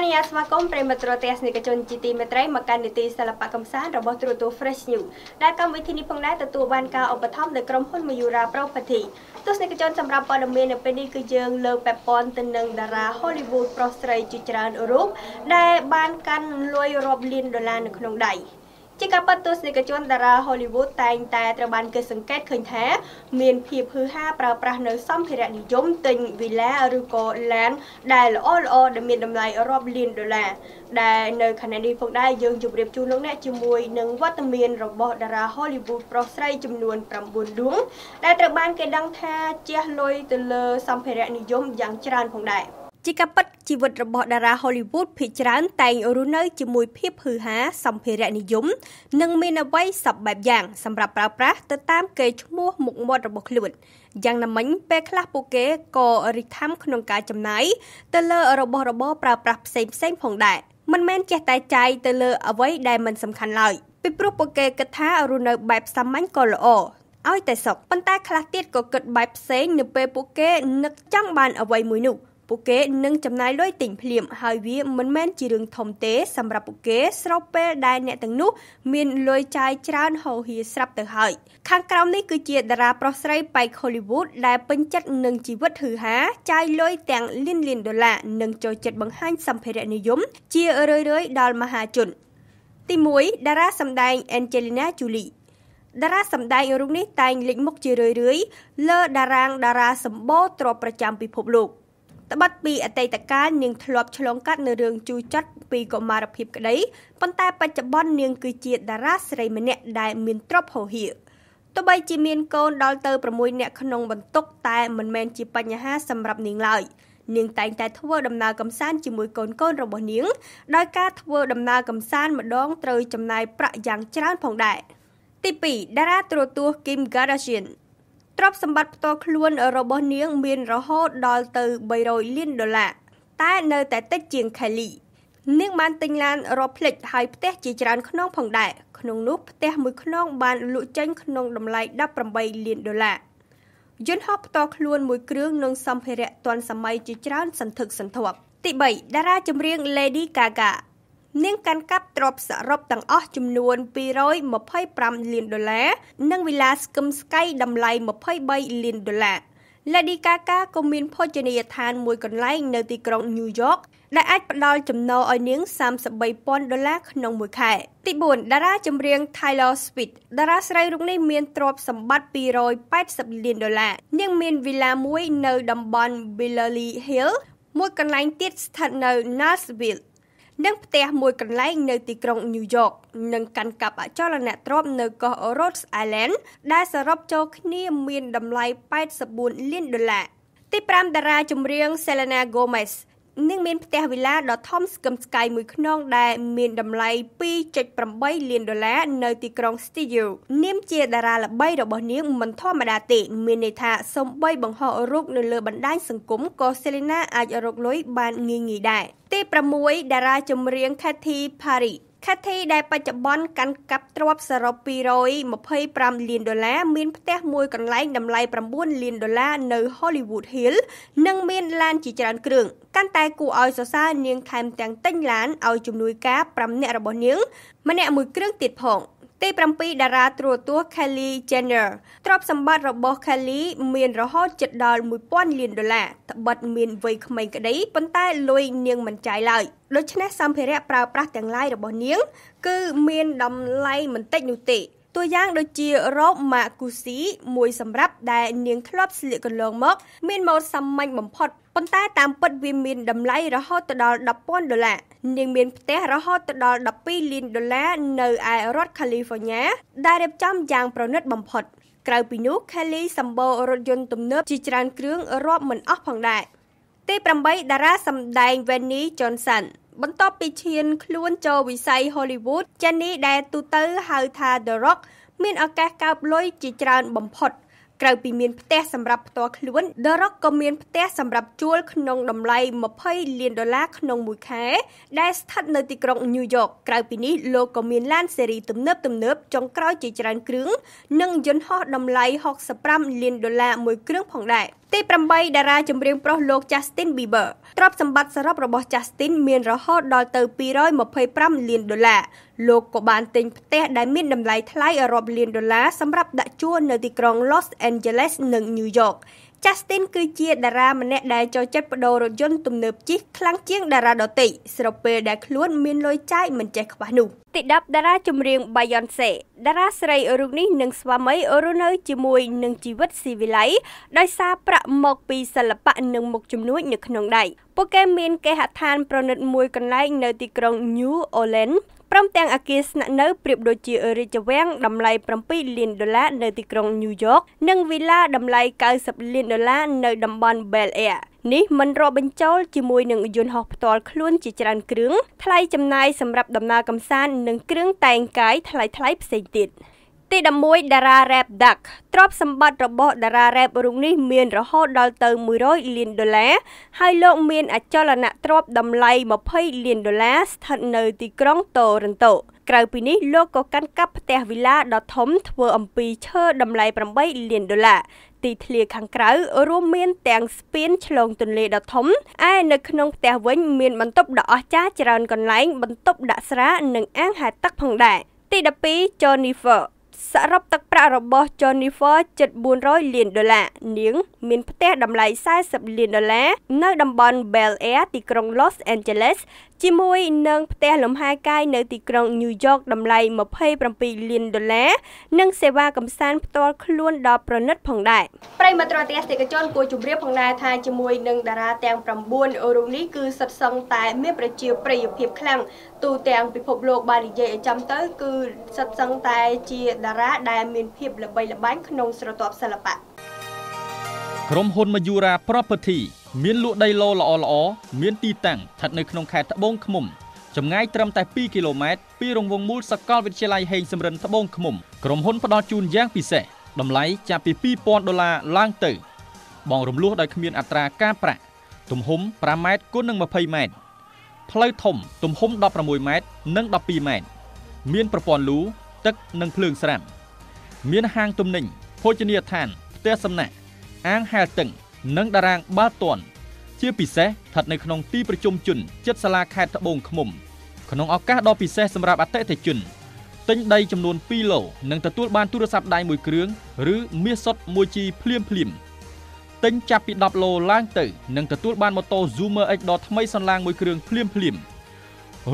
អនុញ្ញាតស្វាគមន៍ប្រិមត្តរទស្សនិកជនជាទីមេត្រីមកកាន់នីតិសិល្បៈកំសាន្តរបស់ទូរទស្សន៍ Fresh News ដែលកម្មវិធីនេះផងដែរទទួលបានការឧបត្ថម្ភដោយក្រុមហ៊ុន Mayura Property ទស្សនិកជនសម្រាប់ព័ត៌មាននៅពេលនេះគឺយើងលើកពាក់ព័ន្ធទៅនឹងតារា Hollywood ប្រុសស្រីជាច្រើនរូបដែលបានកាន់លុយរាប់លានដុល្លារនៅក្នុងដៃ។ជាការពិតទស្សនិកជនតារាហូលីវូដតែងតែត្រូវបានគេសង្កេតឃើញថាមានភាពហឺហាប្រើប្រាស់នៅសម្ភារៈនិយមទិញវីឡាឬក៏ឡានដែលល្អល្អដែលមានតម្លៃរាប់លានដុល្លារដែលនៅខណនេះផងដែរយើងជម្រាបជូនលោកអ្នកជាមួយនឹងវត្តមានរបស់តារាហូលីវូដប្រុសស្រីចំនួន9ដួងដែលត្រូវបានគេដឹងថាជះលុយទៅលើសម្ភារៈនិយមយ៉ាងច្រើនផងដែរ។ជាការពិតជីវិតរបស់តារា Hollywood ភាគច្រើនតែងរស់នៅជាមួយភាពហ៊ឺហាសម្ភារៈនិយមនិងមានអវ័យសពបែបយ៉ាងសម្រាប់ប្រើប្រាស់ទៅតាមកេរ្តិ៍ឈ្មោះមុខមាត់របស់ខ្លួនយ៉ាងណាមិញពេលខ្លះពួកគេក៏រិះគន់ក្នុងការចំណាយទៅលើរបស់របរប្រើប្រាស់ផ្សេងផ្សេងផងដែរមិនមែនចេះតែចាយទៅលើអ្វីដែលមិនសំខាន់ឡើយពីព្រោះពួកគេគិតថារស់នៅបែបសាមញ្ញក៏ល្អឲ្យតែសុខប៉ុន្តែខ្លះទៀតក៏គិតបែបផ្សេងនៅពេលពួកគេនឹកចង់បានអ្វីមួយនោះពួកគេនឹងចំណាយលុយទិញភ្លាមហើយវាមិនមែនជារឿងធំទេសម្រាប់ពួកគេស្របពេលដែលអ្នកទាំងនោះ មានលុយចាយច្រើន ហូរហៀស្រាប់ទៅហើយ ខាងក្រោមនេះគឺជា តារាប្រុសស្រីប៉ៃខូលីវូដដែលពេញចិត្តនឹងជីវិតហឺហាចាយលុយទាំងលានលានដុល្លារនិងចូលចិត្តបង្ហាញសម្ភារៈនិយមជារឿយៗដល់មហាជនទី1តារាសម្ដែង Angelina Jolie តារាសម្ដែងរូបនេះ តែងលេចមុខជារឿយៗលើតារាង តារាសម្បូរទ្រពប្រចាំពិភពលោកត្បិតពីអតីតកាលនាងធ្លាប់ឆ្លងកាត់នៅរឿងជូរចត់ពីកុមារភាពក្តីប៉ុន្តែបច្ចុប្បន្ននាងគឺជាតារាស្រីម្នាក់ដែលមានទ្រព្យហូរហៀរទោះបីជាមានកូនដល់ទៅ6នាក់ក្នុងបន្ទុកតែមិនមែនជាបញ្ហាសម្រាប់នាងឡើយនាងតែងតែធ្វើដំណើរកំសាន្តជាមួយកូនកូនរបស់នាង ដោយការធ្វើដំណើរកំសាន្តម្ដងត្រូវចំណាយប្រាក់យ៉ាងច្រើនផងដែរទី2តារាទ្រទស្សន៍ Kim Kardashian ទ្រព្យសម្បត្តិផ្ទាល់ខ្លួនរបស់នាងមានរហូតដល់ទៅ300លានដុល្លារតែនៅតែតិចជាង Kelly នាងបានទិញឡានរកផ្លិចហើយផ្ទះជាច្រើនខ្នងផងដែរក្នុងនោះផ្ទះមួយខ្នងបានលក់ចេញក្នុងតម្លៃ18លានដុល្លារយន្តហោះផ្ទាល់ខ្លួនមួយគ្រឿងនិងសម្ភារៈទាន់សម័យជាច្រើនសន្ធឹកសន្ធាប់ ទី3តារាចម្រៀង Lady Gaga នាងកាន់កាប់ទ្រព្យសរុបទាំងអស់ចំនួន225លានដុល្លារនិងវិឡាស្គឹមស្កៃតម្លៃ23លានដុល្លារ Lady Gaga ក៏មានភោជនីយដ្ឋានមួយកន្លែងនៅទីក្រុង New York ដែលអាចផ្ដល់ចំណូលឲ្យនាង33,000ដុល្លារក្នុងមួយខែ ទី4តារាចម្រៀង Taylor Swift តារាស្រីរូបនេះមានទ្រព្យសម្បត្តិ280លានដុល្លារនាងមានវីឡាមួយនៅតំបន់ Beverly Hills មួយកន្លែងទៀតស្ថិតនៅ Nashville និងផ្ទះមួយកន្លែងនៅទីក្រុងញូវយ៉កនិងកាន់កាប់អចលនទ្រព្យនៅកោះ Rhodes Island ដែលសរុបចូលគ្នាមានតម្លៃ84លានដុល្លារទី5តារាចម្រៀង Selena Gomez និងមានផ្ទះវិឡាដ៏ធំស្កឹមស្កៃមួយខ្នងដែល មានតម្លៃ2.8លានដុល្លារនៅទីក្រុង Studio នាមជាតារាល្បីរបស់នាង មិនធម្មតាទេមានន័យថាសំបីបង្ហោះរូបនៅលើបណ្ដាញសង្គមក៏ Selena អាចរកលុយបាន ងាយងាយដែរទី6តារាចម្រៀង Katy Perry Cathy ដែលបច្ចុប្បន្នកាន់កាប់ទ្រព្យសរុប225លានដុល្លារមាន ផ្ទះមួយកន្លែងតម្លៃ9លានដុល្លារនៅ Hollywood Hill និងមានឡានជាច្រើនគ្រឿងកាន់តែគួរឲ្យសរសើរនាងខែមទាំងទិញឡានឲ្យជំនួយការ5នាក់របស់នាង ម្នាក់មួយគ្រឿងទៀតផង។ទី7តារាទូរទស្សន៍ Kylie Jenner ទ្រព្យសម្បត្តិរបស់ Kylie មានរហូតជិតដល់1000លានដុល្លារត្បិតមានវ័យក្មេងក្តីប៉ុន្តែលុយនាងមិនចាយឡើយដូច្នេះសម្ភារៈប្រើប្រាស់ទាំងឡាយរបស់នាង គឺ មានតម្លៃមិនតិចនោះទេតួយ៉ាងដូចជារ៉ូបម៉ាគូស៊ីមួយសម្រាប់ដែលនាងធ្លាប់ស្លៀកកន្លងមក មានម៉ូដសាមញ្ញបំផុតប៉ុន្តែតាមពិតវាមានតម្លៃរហូតដល់10,000ដុល្លារនាងមានផ្ទះរហូតដល់12លានដុល្លារនៅឯរដ្ឋ California ដែលរៀបចំយ៉ាង ប្រណិតបំផុតក្រៅពីនោះ Kelly សម្បូររថយន្តទំនើបជាច្រើនគ្រឿងរាប់មិនអស់ផងដែរទី8តារាសម្ដែង Vanessa Johnson បន្ទាប់ពីឈានខ្លួនចូលវិស័យ Hollywood ចានីដែលទូទៅហៅថា The Rock មានឱកាសកើបលុយជាច្រើនបំផុតក្រៅពីមានផ្ទះសម្រាប់ផ្ទាល់ខ្លួន The Rock ក៏មានផ្ទះសម្រាប់ជួលក្នុងតម្លៃ20លានដុល្លារក្នុងមួយខែដែលស្ថិតនៅទីក្រុង New York ក្រៅពីនេះលោកក៏មានឡានស៊េរីទំនើបទំនើបចុងក្រោយជាច្រើន គ្រឿងនិងយន្តហោះតម្លៃ65លានដុល្លារមួយគ្រឿងផងដែរ។ទី8តារាចម្រៀងប្រុសលោក Justin Bieber ទ្រព្យសម្បត្តិសរុបរបស់ Justin មានរហូតដល់ទៅ225លានដុល្លារលោកក៏បានទិញផ្ទះដែលមានតម្លៃថ្លៃរាប់លានដុល្លារសម្រាប់ដាក់ជួលនៅទីក្រុង Los Angeles និង New York Justin គឺជាតារាម្នាក់ដែលចូលចិត្តបដូររថយន្តទំនើបជិះខ្លាំងជាងតារាដទៃស្របពេលដែលខ្លួនមានលុយចាយមិនចេះខ្វះនោះទី10តារាចម្រៀង Beyonce តារាស្រីរូបនេះនិងស្វាមីរស់នៅជាមួយនឹងជីវិតស៊ីវិល័យដោយសារប្រាក់មក ពីសិល្បៈនិងមុខជំនួយនៅក្នុងដៃពួកគេមានគេហដ្ឋាន ប្រណិតមួយកន្លែង នៅទីក្រុង New Orleans ព្រមទាំងអាគារស្នាក់នៅប្រៀបដូចជារាជវាំងតម្លៃ7លានដុល្លារនៅទីក្រុងញូវយ៉កនិងវីឡាតម្លៃ90លានដុល្លារនៅតំបន់ Bel Air នេះមិនរាប់បញ្ចូលជាមួយនឹងយន្តហោះផ្ទាល់ខ្លួនជាច្រើនគ្រឿងថ្លៃចំណាយសម្រាប់ដំណើរកម្សាន្តនិងគ្រឿងតែងកាយថ្លៃៗផ្សេងទៀត។ទី11តារា rap Duck ទ្រព្យសម្បត្តិរបស់តារា rap រូបនេះ មានរហូតដល់ទៅ100លានដុល្លារហើយលោកមានអចលនទ្រព្យតម្លៃ20លានដុល្លារស្ថិតនៅទីក្រុងតូរិនតូក្រៅពីនេះលោកក៏កាន់កាប់ផ្ទះវិឡាដ៏ធំធ្វើអំពីឈើតម្លៃ8លានដុល្លារទីធ្លាខាងក្រៅរួមមានទាំងស្ពានឆ្លងទន្លេដ៏ធំឯនៅក្នុងផ្ទះវិញ មានបន្ទប់ដ៏អស្ចារ្យច្រើនកន្លែងបន្ទប់ដាក់ស្រា និងអាងហែលទឹកផងដែរទី12 Jennifer សរុបទឹកប្រាក់របស់ Jennifer ជិត400លានដុល្លារនាងមានផ្ទះតម្លៃ40លានដុល្លារនៅតំបន់ Bel Air ទីក្រុង Los Angeles ជាមួយនឹងផ្ទះលំហែកាយនៅទីក្រុងញូវយ៉កតម្លៃ27លានដុល្លារនិងសេវាកម្សាន្តផ្ទាល់ខ្លួនដល់ប្រណិតផងដែរប្រិមត្តរទេសតិកជនគួរជម្រាបផងដែរថាជាមួយនឹងតារាទាំង9រូបនេះគឺសិតសឹងតែមានប្រជាប្រិយភាពខ្លាំងទូទាំងពិភពលោកបាននិយាយឲ្យចំទៅ គឺសិតសឹងតែជាតារាដែលមានភាពល្បីល្បាញក្នុងស្រទាប់សិល្បៈក្រុមហ៊ុនមយូរ៉ា Property មានលក់ដីឡូល្អល្អមានទីតាំងស្ថិតនៅក្នុងខេត្តត្បូងឃ្មុំចម្ងាយត្រឹមតែ2គីឡូម៉ែត្រពីរង្វង់មូលសាកលវិទ្យាល័យហេងសំរិនត្បូងឃ្មុំក្រុមហ៊ុនផ្ដល់ជូនយ៉ាងពិសេសតម្លៃចាប់ពី2000ដុល្លារឡើងទៅបងរំលោះដោយគ្មានអត្រាការប្រាក់ទំហំ5ម៉ែត្រគុណនឹង20ម៉ែត្រផ្លូវធំទំហំ16ម៉ែត្រនិង12ម៉ែត្រមានប្រព័ន្ធលូទឹកនិងភ្លើងស្រាប់មានហាងទំនិញភោជនីយដ្ឋានផ្ទះសំណាក់អាងហែលតឹងនិងតារាងបាល់ទាត់ជាពិសេសស្ថិតនៅក្នុងទីប្រជុំជនជិតសាលាខេត្តត្បូងឃ្មុំក្នុងឱកាសដ៏ពិសេសសម្រាប់អតិថិជន ទិញដីចំនួន2ឡូនិងទទួលបានទូរស័ព្ទដៃមួយគ្រឿងឬមាសសុទ្ធ1ជីភ្លាមភ្លាមទិញចាប់ពី10ឡូឡើងទៅនឹងទទួលបានម៉ូតូ Zoomer X ដ៏ថ្មីសន្លាងមួយគ្រឿងភ្លាមភ្លាម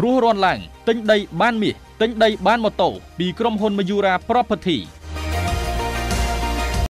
រស់រានឡើងទិញដីបានមាសទិញដីបានម៉ូតូ ពីក្រុមហ៊ុន Majura Property